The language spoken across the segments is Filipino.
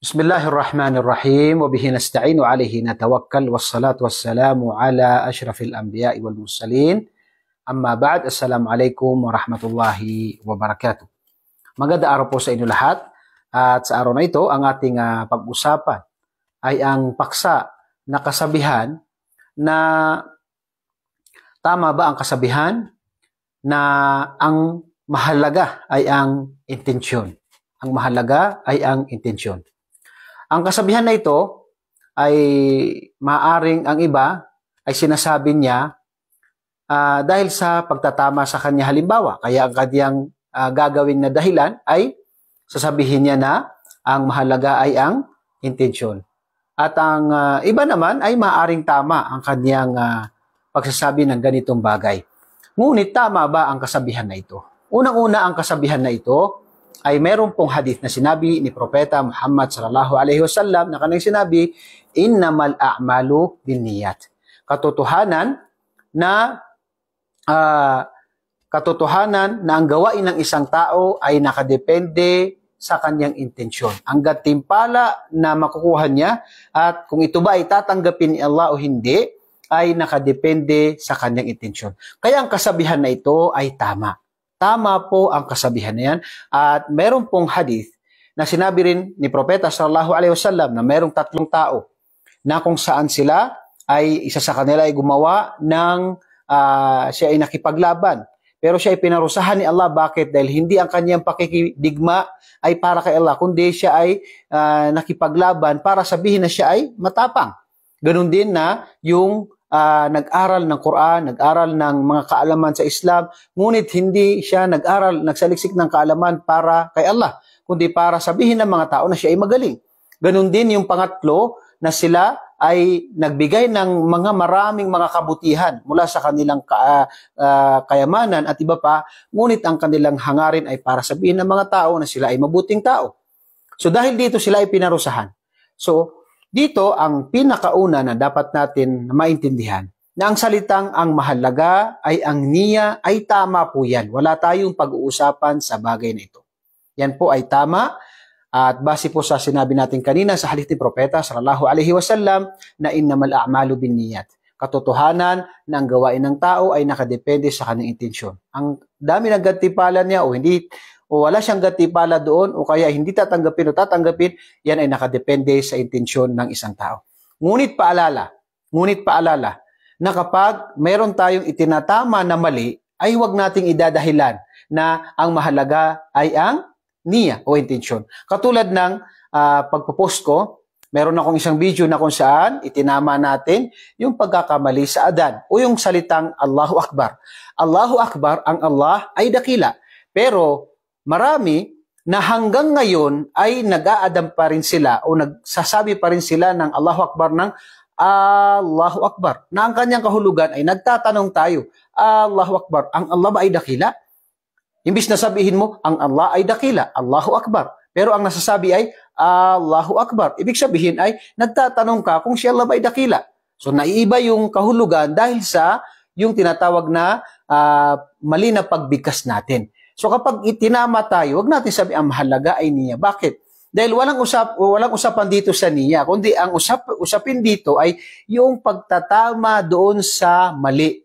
بسم الله الرحمن الرحيم وبه نستعين وعليه نتوكل والصلاة والسلام على أشرف الأنبياء والمرسلين أما بعد السلام عليكم ورحمة الله وبركاته Maganda araw po sa inyo lahat at sa araw na ito ang ating uh, pag-usapan ay ang paksa na kasabihan na tama ba ang kasabihan na ang mahalaga ay ang intensyon. Ang mahalaga ay ang intensyon. Ang kasabihan na ito ay maaring ang iba ay sinasabi niya uh, dahil sa pagtatama sa kanya halimbawa. Kaya ang kanyang uh, ah, gagawin na dahilan ay sasabihin niya na ang mahalaga ay ang intensyon. At ang uh, iba naman ay maaring tama ang kanyang uh, pagsasabi ng ganitong bagay. Ngunit tama ba ang kasabihan na ito? Unang-una ang kasabihan na ito ay meron pong hadith na sinabi ni Propeta Muhammad sallallahu alaihi wasallam na kanyang sinabi, innamal a'malu binniyat. Katotohanan na uh, katotohanan na ang gawain ng isang tao ay nakadepende sa kanyang intensyon. Hanggat timpala na makukuha niya at kung ito ba ay tatanggapin ni Allah o hindi, ay nakadepende sa kanyang intensyon. Kaya ang kasabihan na ito ay tama. Tama po ang kasabihan na yan. At meron pong hadith na sinabi rin ni Propeta sallallahu alaihi wasallam na merong tatlong tao na kung saan sila ay isa sa kanila ay gumawa ng uh, siya ay nakipaglaban. Pero siya ay pinarusahan ni Allah. Bakit? Dahil hindi ang kanyang pakikidigma ay para kay Allah, kundi siya ay uh, nakipaglaban para sabihin na siya ay matapang. Ganun din na yung uh, nag-aral ng Quran, nag-aral ng mga kaalaman sa Islam, ngunit hindi siya nag-aral, nagsaliksik ng kaalaman para kay Allah, kundi para sabihin ng mga tao na siya ay magaling. Ganun din yung pangatlo na sila ay nagbigay ng mga maraming mga kabutihan mula sa kanilang ka, uh, kayamanan at iba pa, ngunit ang kanilang hangarin ay para sabihin ng mga tao na sila ay mabuting tao. So dahil dito sila ay pinarusahan. So dito ang pinakauna na dapat natin maintindihan na ang salitang ang mahalaga ay ang niya ay tama po yan. Wala tayong pag-uusapan sa bagay na ito. Yan po ay tama at base po sa sinabi natin kanina sa halip ni Propeta sallallahu alaihi wasallam na innamal a'malu bin niyat. Katotohanan na ang gawain ng tao ay nakadepende sa kanyang intensyon. Ang dami ng gantipalan niya o hindi o wala siyang gatipala doon o kaya hindi tatanggapin o tatanggapin, yan ay nakadepende sa intensyon ng isang tao. Ngunit paalala, ngunit paalala na kapag meron tayong itinatama na mali, ay huwag nating idadahilan na ang mahalaga ay ang niya o intensyon. Katulad ng uh, pagpo-post ko, meron akong isang video na kung saan itinama natin yung pagkakamali sa Adan o yung salitang Allahu Akbar. Allahu Akbar, ang Allah ay dakila. Pero marami na hanggang ngayon ay nag-aadam pa rin sila o nagsasabi pa rin sila ng Allahu Akbar ng Allahu Akbar. Na ang kanyang kahulugan ay nagtatanong tayo, Allahu Akbar, ang Allah ba ay dakila? Imbis na sabihin mo, ang Allah ay dakila, Allahu Akbar. Pero ang nasasabi ay, Allahu Akbar. Ibig sabihin ay, nagtatanong ka kung si Allah ba ay dakila. So naiiba yung kahulugan dahil sa yung tinatawag na uh, mali na pagbigkas natin. So kapag itinama tayo, wag natin sabi ang mahalaga ay niya. Bakit? Dahil walang usap walang usapan dito sa niya, kundi ang usap usapin dito ay yung pagtatama doon sa mali.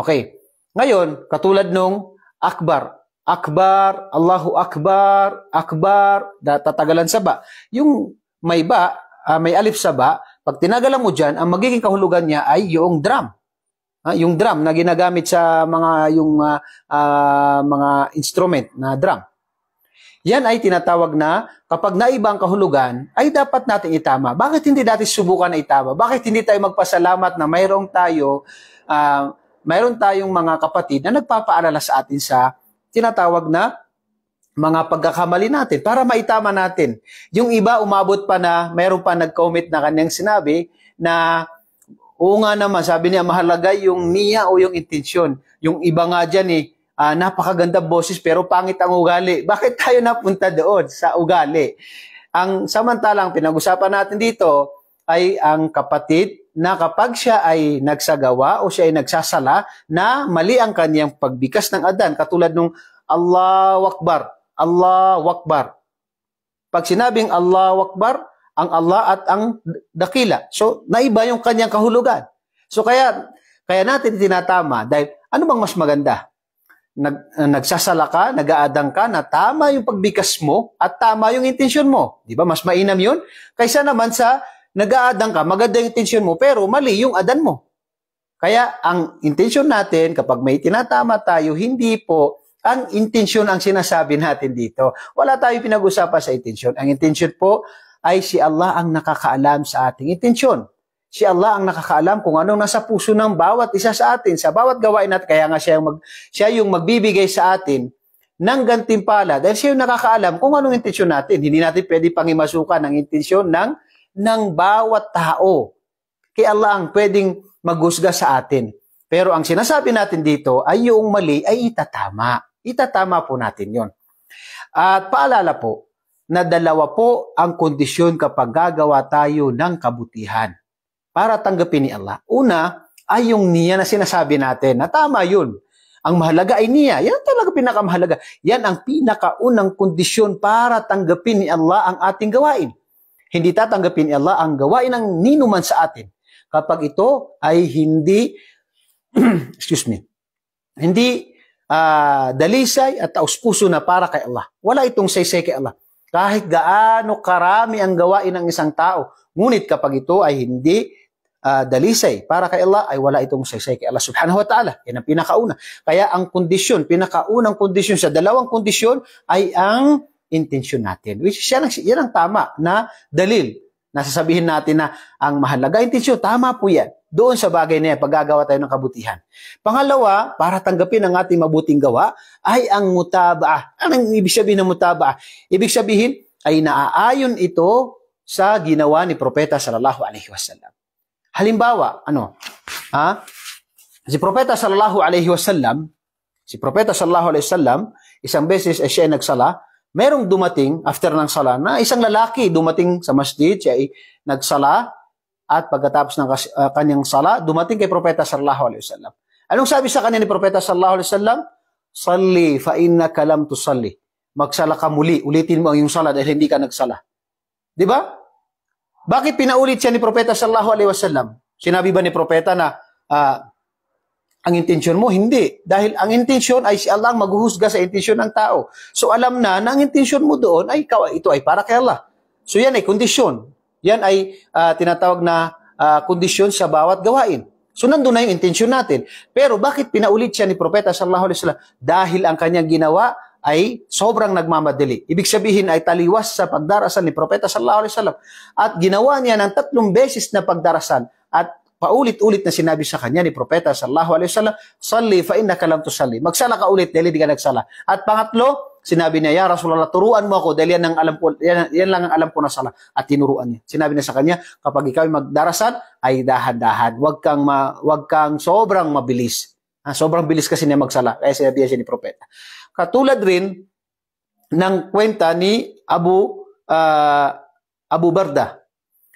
Okay. Ngayon, katulad nung akbar, akbar, Allahu akbar, akbar, tatagalan sa ba. Yung may ba, uh, may alif sa ba, pag tinagalan mo diyan, ang magiging kahulugan niya ay yung drum. Uh, yung drum na ginagamit sa mga yung uh, uh, mga instrument na drum. Yan ay tinatawag na kapag naiba ang kahulugan, ay dapat nating itama. Bakit hindi natin subukan na itama? Bakit hindi tayo magpasalamat na mayroong tayo, uh, mayroon tayong mga kapatid na nagpapaalala sa atin sa tinatawag na mga pagkakamali natin para maitama natin. Yung iba umabot pa na mayroon pa nag commit na kanyang sinabi na Oo nga naman, sabi niya, mahalaga yung niya o yung intensyon. Yung iba nga dyan eh, uh, napakaganda boses pero pangit ang ugali. Bakit tayo napunta doon sa ugali? Ang samantalang pinag-usapan natin dito ay ang kapatid na kapag siya ay nagsagawa o siya ay nagsasala na mali ang kanyang pagbikas ng adan. Katulad nung Allah Akbar, Allah Akbar. Pag sinabing Allah Akbar, ang Allah at ang dakila. So, naiba yung kanyang kahulugan. So, kaya, kaya natin tinatama dahil ano bang mas maganda? Nag, nagsasala ka, nag-aadang ka na tama yung pagbikas mo at tama yung intensyon mo. Di ba? Mas mainam yun kaysa naman sa nag-aadang ka, maganda yung intensyon mo pero mali yung adan mo. Kaya ang intensyon natin kapag may tinatama tayo, hindi po ang intensyon ang sinasabi natin dito. Wala tayo pinag-usapan sa intensyon. Ang intensyon po ay si Allah ang nakakaalam sa ating intensyon. Si Allah ang nakakaalam kung anong nasa puso ng bawat isa sa atin, sa bawat gawain natin. Kaya nga siya yung, mag, siya yung magbibigay sa atin ng gantimpala dahil siya yung nakakaalam kung anong intensyon natin. Hindi natin pwede pangimasukan ang intensyon ng, ng bawat tao. Kaya Allah ang pwedeng maghusga sa atin. Pero ang sinasabi natin dito ay yung mali ay itatama. Itatama po natin yon. At paalala po, na dalawa po ang kondisyon kapag gagawa tayo ng kabutihan para tanggapin ni Allah. Una, ay yung niya na sinasabi natin na tama yun. Ang mahalaga ay niya. Yan talaga pinakamahalaga. Yan ang pinakaunang kondisyon para tanggapin ni Allah ang ating gawain. Hindi tatanggapin ni Allah ang gawain ng ninuman sa atin. Kapag ito ay hindi, excuse me, hindi uh, dalisay at taus puso na para kay Allah. Wala itong saysay kay Allah. Kahit gaano karami ang gawain ng isang tao, ngunit kapag ito ay hindi uh, dalisay para kay Allah ay wala itong saysay kay Allah subhanahu wa ta'ala. Yan ang pinakauna. Kaya ang kondisyon, pinakaunang kondisyon sa dalawang kondisyon ay ang intensyon natin. Which is yan ang, yan ang tama na dalil. Nasasabihin natin na ang mahalaga intensyon, tama po yan doon sa bagay na paggagawa tayo ng kabutihan. Pangalawa, para tanggapin ang ating mabuting gawa, ay ang mutabaa. Anong ibig sabihin ng mutaba? Ibig sabihin, ay naaayon ito sa ginawa ni Propeta Sallallahu Alaihi Wasallam. Halimbawa, ano? Ha? Si Propeta Sallallahu Alaihi Wasallam, si Propeta Sallallahu Alaihi Wasallam, isang beses ay eh, siya ay nagsala, merong dumating after ng sala na isang lalaki dumating sa masjid, siya ay nagsala, at pagkatapos ng ah, kanyang sala, dumating kay Propeta sallallahu alaihi wasallam. Anong sabi sa kanya ni Propeta sallallahu alaihi wasallam? Salli fa innaka lam tusalli. Magsala ka muli, ulitin mo ang iyong sala dahil hindi ka nagsala. 'Di ba? Bakit pinaulit siya ni Propeta sallallahu alaihi wasallam? Sinabi ba ni Propeta na uh, ang intensyon mo? Hindi. Dahil ang intensyon ay si Allah ang maghuhusga sa intensyon ng tao. So alam na na ang intensyon mo doon ay ikaw, ito ay para kay Allah. So yan ay kondisyon. Yan ay uh, tinatawag na uh, kondisyon sa bawat gawain. So nandun na yung intensyon natin. Pero bakit pinaulit siya ni Propeta sallallahu alaihi wasallam? Dahil ang kanyang ginawa ay sobrang nagmamadali. Ibig sabihin ay taliwas sa pagdarasan ni Propeta sallallahu alaihi wasallam at ginawa niya ng tatlong beses na pagdarasan at paulit-ulit na sinabi sa kanya ni Propeta sallallahu alaihi wasallam, "Salli fa innaka lam tusalli." Magsala ka ulit dahil hindi ka nagsala. At pangatlo, Sinabi niya, Ya Rasulullah, turuan mo ako dahil yan, ang alam ko, yan, yan lang ang alam ko na sala. At tinuruan niya. Sinabi niya sa kanya, kapag ikaw magdarasan, ay dahan-dahan. Huwag kang, ma, huwag kang sobrang mabilis. Ha, sobrang bilis kasi niya magsala. Kaya eh, sinabi siya ni Propeta. Katulad rin ng kwenta ni Abu, uh, Abu Barda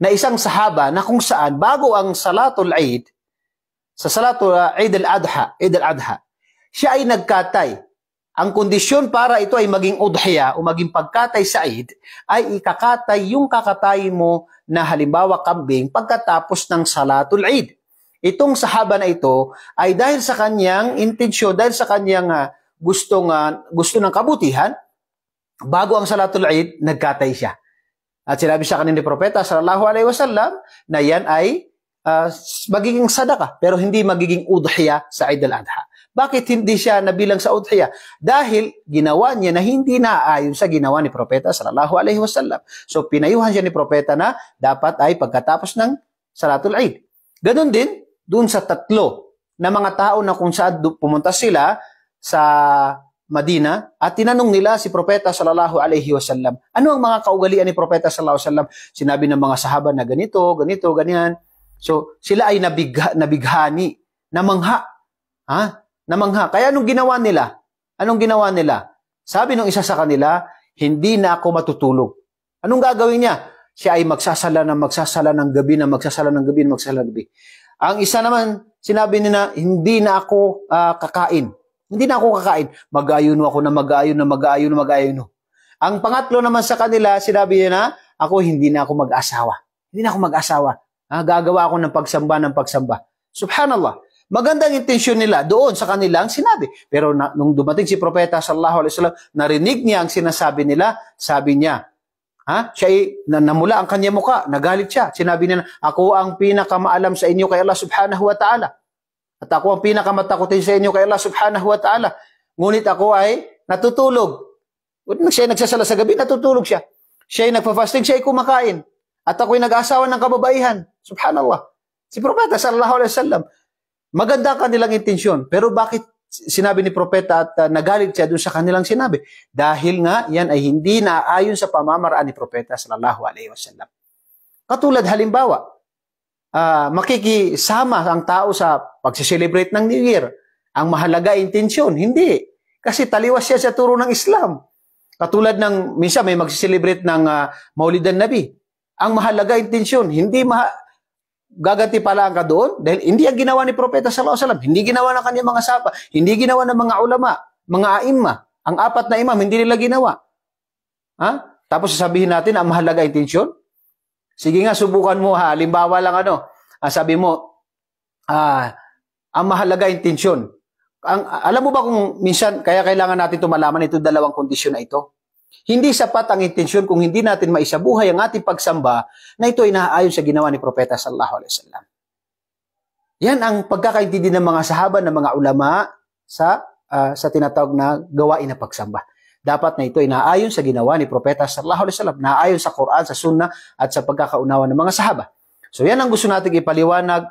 na isang sahaba na kung saan bago ang Salatul Eid, sa Salatul ah, Eid al-Adha, Eid al-Adha, siya ay nagkatay ang kondisyon para ito ay maging udhiya o maging pagkatay sa Eid ay ikakatay yung kakatay mo na halimbawa kambing pagkatapos ng Salatul Eid. Itong sahaba na ito ay dahil sa kanyang intensyon, dahil sa kanyang uh, gusto, uh, gusto ng kabutihan, bago ang Salatul Eid, nagkatay siya. At sinabi sa kanina ni Propeta sallallahu alaihi wasallam na yan ay uh, magiging sadaka pero hindi magiging udhiya sa Eid al-Adha. Bakit hindi siya nabilang sa udhiya? Dahil ginawa niya na hindi naaayon sa ginawa ni Propeta sallallahu alaihi wasallam. So pinayuhan siya ni Propeta na dapat ay pagkatapos ng Salatul Eid. Ganon din doon sa tatlo na mga tao na kung saan pumunta sila sa Madina at tinanong nila si Propeta sallallahu alaihi wasallam, ano ang mga kaugalian ni Propeta sallallahu alaihi wasallam? Sinabi ng mga sahaba na ganito, ganito, ganyan. So sila ay nabigha, nabighani, namangha. Ha? Ah, Namangha. Kaya anong ginawa nila? Anong ginawa nila? Sabi nung isa sa kanila, hindi na ako matutulog. Anong gagawin niya? Siya ay magsasala ng magsasala ng gabi na magsasala ng gabi na magsasala ng gabi. Ang isa naman, sinabi niya hindi na ako uh, kakain. Hindi na ako kakain. Mag-ayuno ako na mag-ayuno na mag-ayuno na mag-ayuno. Ang pangatlo naman sa kanila, sinabi niya na, ako hindi na ako mag-asawa. Hindi na ako mag-asawa. Ha? Ah, gagawa ako ng pagsamba ng pagsamba. Subhanallah. Magandang intensyon nila doon sa kanilang sinabi. Pero na, nung dumating si Propeta sallallahu alaihi wasallam, narinig niya ang sinasabi nila, sabi niya, ha? Siya ay na, namula ang kanya muka, nagalit siya. Sinabi niya, ako ang pinakamaalam sa inyo kay Allah subhanahu wa ta'ala. At ako ang pinakamatakotin sa inyo kay Allah subhanahu wa ta'ala. Ngunit ako ay natutulog. Siya ay nagsasala sa gabi, natutulog siya. Siya ay nagpa-fasting, siya ay kumakain. At ako ay nag-asawa ng kababaihan. Subhanallah. Si Propeta sallallahu alaihi wasallam Maganda kanilang intensyon, pero bakit sinabi ni propeta at uh, nagalit siya doon sa kanilang sinabi? Dahil nga yan ay hindi naayon sa pamamaraan ni propeta sallallahu alaihi wasallam. Katulad halimbawa, uh, makikisama ang tao sa pagse-celebrate ng New Year. Ang mahalaga intensyon, hindi. Kasi taliwas siya sa turo ng Islam. Katulad ng minsan may magse-celebrate ng uh, ah, Maulidan Nabi. Ang mahalaga intensyon, hindi ma- gaganti pala ang kadoon Dahil hindi ang ginawa ni Propeta sallallahu alaihi wasallam, hindi ginawa ng kanyang mga sapa, hindi ginawa ng mga ulama, mga aimma. Ang apat na imam hindi nila ginawa. Ha? Tapos sasabihin natin ang mahalaga intensyon? Sige nga subukan mo ha. Halimbawa lang ano, ah, sabi mo ah, ang mahalaga intensyon. Ang alam mo ba kung minsan kaya kailangan natin tumalaman ito dalawang kondisyon na ito? Hindi sapat ang intensyon kung hindi natin maisabuhay ang ating pagsamba na ito ay naaayon sa ginawa ni Propeta sallallahu alaihi wasallam. Yan ang pagkakaintindi ng mga sahaba ng mga ulama sa uh, sa tinatawag na gawain na pagsamba. Dapat na ito ay naaayon sa ginawa ni Propeta sallallahu alaihi wasallam, naaayon sa Quran, sa Sunnah at sa pagkakaunawa ng mga sahaba. So yan ang gusto nating ipaliwanag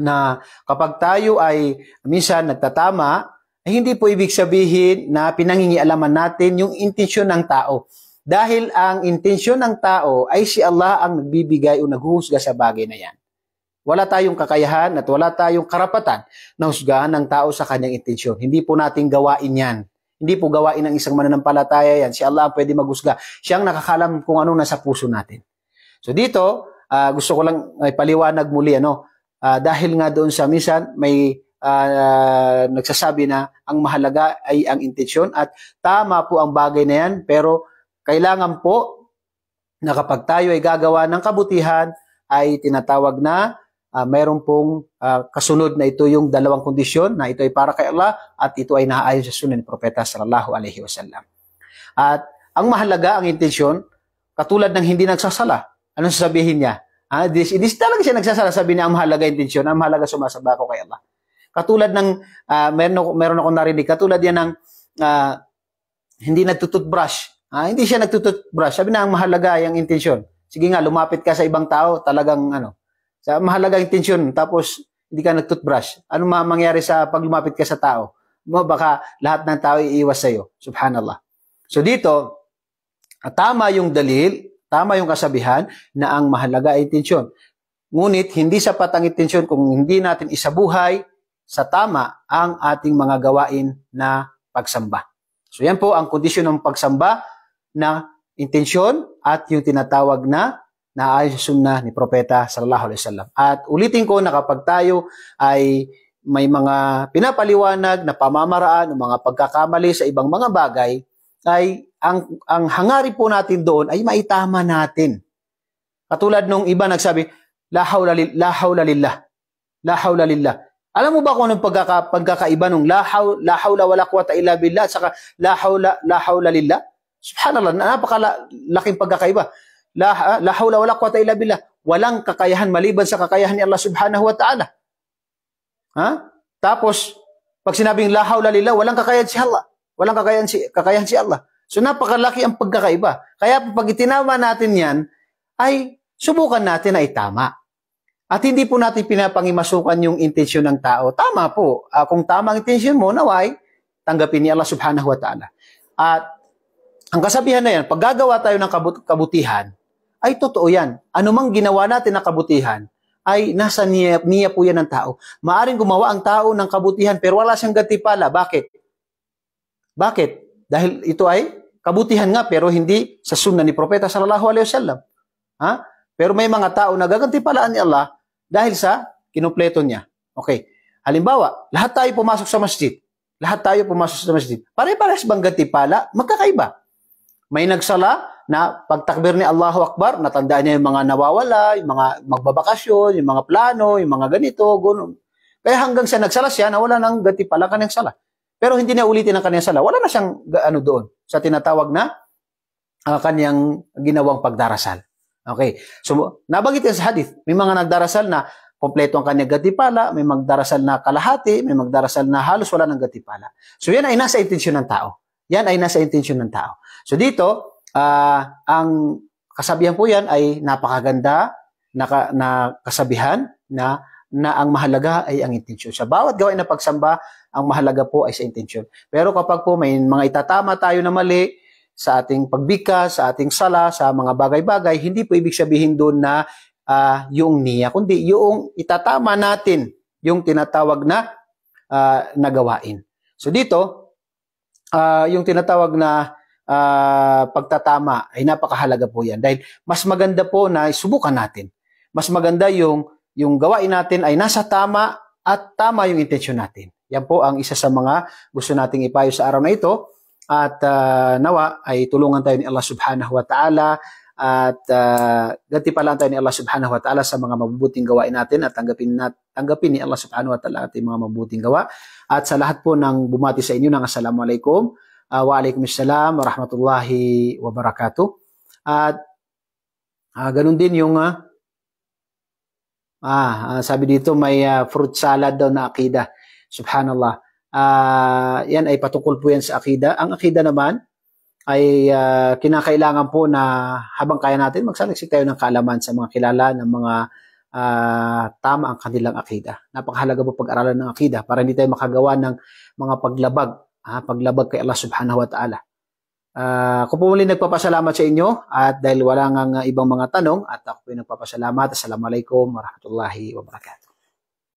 na kapag tayo ay minsan nagtatama ay eh, hindi po ibig sabihin na pinangingialaman natin yung intensyon ng tao. Dahil ang intensyon ng tao ay si Allah ang nagbibigay o naghuhusga sa bagay na yan. Wala tayong kakayahan at wala tayong karapatan na husgahan ng tao sa kanyang intensyon. Hindi po natin gawain yan. Hindi po gawain ng isang mananampalataya yan. Si Allah ang pwede maghusga. Siyang nakakalam kung ano nasa puso natin. So dito, uh, gusto ko lang ay paliwanag muli ano. Uh, dahil nga doon sa misan may uh, nagsasabi na ang mahalaga ay ang intensyon at tama po ang bagay na yan pero kailangan po na kapag tayo ay gagawa ng kabutihan ay tinatawag na uh, mayroon pong uh, kasunod na ito yung dalawang kondisyon na ito ay para kay Allah at ito ay naaayon sa sunan ni Propeta sallallahu alaihi wasallam. At ang mahalaga ang intensyon katulad ng hindi nagsasala. Anong sasabihin niya? Ah, this, this talaga siya nagsasala. Sabi niya, ang mahalaga intensyon, ang mahalaga sumasaba ko kay Allah. Katulad ng, uh, meron, meron akong narinig, katulad yan ng uh, hindi nagtututbrush. Uh, hindi siya nagtutut-brush. Sabi na, ang mahalaga yung intensyon. Sige nga, lumapit ka sa ibang tao, talagang ano, sa mahalaga intensyon, tapos hindi ka nagtutbrush. Ano ma mangyari sa pag lumapit ka sa tao? Mo baka lahat ng tao iiwas sa iyo. Subhanallah. So dito, tama yung dalil, tama yung kasabihan na ang mahalaga ay intensyon. Ngunit hindi sapat ang intensyon kung hindi natin isabuhay sa tama ang ating mga gawain na pagsamba. So yan po ang kondisyon ng pagsamba na intensyon at yung tinatawag na naayon sa sunna ni Propeta Sallallahu Alaihi Wasallam. At ulitin ko na kapag tayo ay may mga pinapaliwanag na pamamaraan o mga pagkakamali sa ibang mga bagay, ay ang, ang hangari po natin doon ay maitama natin. Katulad nung iba nagsabi, la hawla, li, la hawla lillah, la hawla lillah. Alam mo ba kung anong pagkaka, pagkakaiba ng la, haw, la hawla wala quwata illa billah at saka la hawla, la hawla lillah? Subhanallah, napakalaking pagkakaiba. La, la hawla wala quwata illa billah. Walang kakayahan maliban sa kakayahan ni Allah subhanahu wa ta'ala. Ha? Tapos, pag sinabing la hawla lillah, walang kakayahan si Allah. Walang kakayahan si, kakayahan si Allah. So napakalaki ang pagkakaiba. Kaya pag itinama natin yan, ay subukan natin na itama. At hindi po natin pinapangimasukan yung intensyon ng tao. Tama po. Uh, kung tama ang intensyon mo, naway, tanggapin ni Allah subhanahu wa ta'ala. At ang kasabihan na yan, pag gagawa tayo ng kabut- kabutihan, ay totoo yan. Anumang ginawa natin na kabutihan, ay nasa niya, niya po yan ng tao. Maaring gumawa ang tao ng kabutihan, pero wala siyang gantipala. Bakit? Bakit? Dahil ito ay kabutihan nga, pero hindi sa sunna ni Propeta Sallallahu Alaihi Wasallam. Ha? Pero may mga tao na gagantipalaan ni Allah dahil sa kinupleto niya. Okay. Halimbawa, lahat tayo pumasok sa masjid. Lahat tayo pumasok sa masjid. Pare-pares bang gatipala? Magkakaiba. May nagsala na pagtakbir ni Allahu Akbar, natandaan niya yung mga nawawala, yung mga magbabakasyon, yung mga plano, yung mga ganito, gano'n. Kaya hanggang sa nagsala siya, nawala ng gatipala kanyang sala. Pero hindi niya ulitin ang kanyang sala. Wala na siyang ano doon sa tinatawag na uh, kanyang ginawang pagdarasal. Okay. So, nabanggit sa hadith, may mga nagdarasal na kompleto ang kanyang gatipala, may magdarasal na kalahati, may magdarasal na halos wala ng gatipala. So, yan ay nasa intensyon ng tao. Yan ay nasa intensyon ng tao. So, dito, uh, ang kasabihan po yan ay napakaganda na, ka, na kasabihan na na ang mahalaga ay ang intensyon. Sa bawat gawain na pagsamba, ang mahalaga po ay sa intensyon. Pero kapag po may mga itatama tayo na mali, sa ating pagbika, sa ating sala, sa mga bagay-bagay, hindi po ibig sabihin doon na uh, yung niya, kundi yung itatama natin yung tinatawag na uh, ah, nagawain. So dito, uh, yung tinatawag na uh, pagtatama ay napakahalaga po yan dahil mas maganda po na isubukan natin. Mas maganda yung yung gawain natin ay nasa tama at tama yung intensyon natin. Yan po ang isa sa mga gusto nating ipayo sa araw na ito. At uh, nawa ay tulungan tayo ni Allah subhanahu wa ta'ala at uh, ah, ganti pala tayo ni Allah subhanahu wa ta'ala sa mga mabubuting gawain natin at tanggapin, nat, tanggapin ni Allah subhanahu wa ta'ala ating mga mabubuting gawa. At sa lahat po ng bumati sa inyo ng Assalamualaikum, uh, ah, wa alaikumussalam, warahmatullahi wabarakatuh. At uh, ganun din yung uh, ah, sabi dito may uh, fruit salad daw na akida. Subhanallah. Uh, yan ay patungkol po yan sa akida. Ang akida naman ay uh, kinakailangan po na habang kaya natin magsaliksik tayo ng kaalaman sa mga kilala ng mga uh, tama ang kanilang akida. Napakahalaga po pag-aralan ng akida para hindi tayo makagawa ng mga paglabag, ha, paglabag kay Allah subhanahu wa ta'ala. Uh, ako po muli nagpapasalamat sa inyo at dahil wala nga ibang mga tanong at ako po nagpapasalamat. Assalamualaikum warahmatullahi wabarakatuh.